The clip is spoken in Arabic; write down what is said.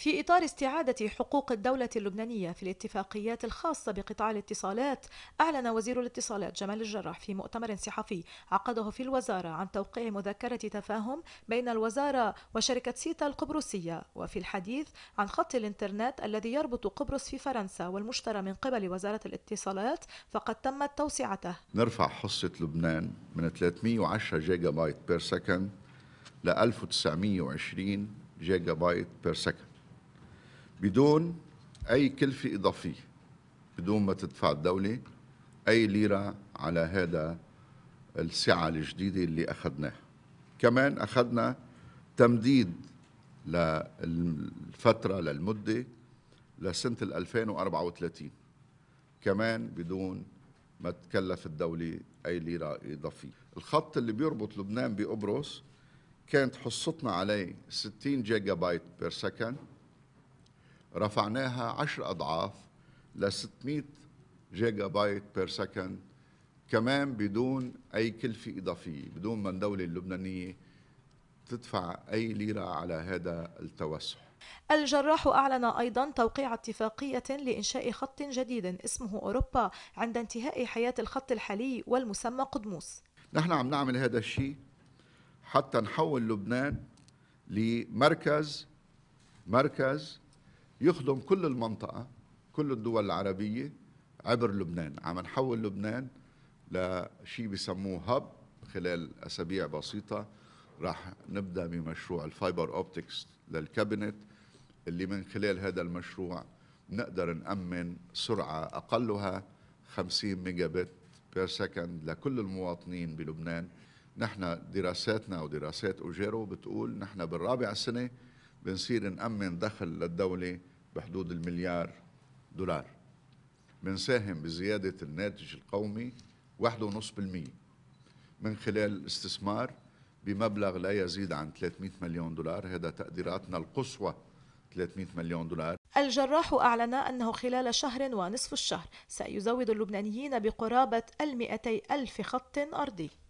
في إطار استعادة حقوق الدولة اللبنانية في الاتفاقيات الخاصة بقطاع الاتصالات أعلن وزير الاتصالات جمال الجراح في مؤتمر صحفي عقده في الوزارة عن توقيع مذكرة تفاهم بين الوزارة وشركة سيتا القبرصية وفي الحديث عن خط الإنترنت الذي يربط قبرص في فرنسا والمشترى من قبل وزارة الاتصالات فقد تمت توسعته نرفع حصة لبنان من 310 جيجا بايت بير سكند ل 1920 جيجا بايت بير سكند بدون أي كلفة إضافية بدون ما تدفع الدولة أي ليرة على هذا السعة الجديدة اللي أخذناها كمان أخذنا تمديد للفترة للمدة لسنة 2034 كمان بدون ما تكلف الدولة أي ليرة إضافية الخط اللي بيربط لبنان بقبرص كانت حصتنا عليه 60 جيجا بايت بير سكند رفعناها 10 أضعاف ل 600 جيجا بايت بير سكند كمان بدون أي كلفة إضافية بدون ما الدولة اللبنانية تدفع أي ليرة على هذا التوسع الجراح أعلن أيضا توقيع اتفاقية لإنشاء خط جديد اسمه أوروبا عند انتهاء حياة الخط الحالي والمسمى قدموس نحن عم نعمل هذا الشيء حتى نحول لبنان لمركز مركز يخدم كل المنطقة كل الدول العربية عبر لبنان عم نحول لبنان لشيء بسموه هب خلال أسابيع بسيطة راح نبدأ بمشروع الفايبر أوبتكس للكابينت اللي من خلال هذا المشروع نقدر نأمن سرعة أقلها 50 ميجا بت بير سكند لكل المواطنين بلبنان نحن دراساتنا ودراسات أوجيرو بتقول نحن بالرابع سنة بنصير نأمن دخل للدولة بحدود المليار دولار بنساهم بزيادة الناتج القومي 1.5% من خلال الاستثمار بمبلغ لا يزيد عن 300 مليون دولار هذا تقديراتنا القصوى 300 مليون دولار الجراح أعلن أنه خلال شهر ونصف الشهر سيزود اللبنانيين بقرابة 200 ألف خط أرضي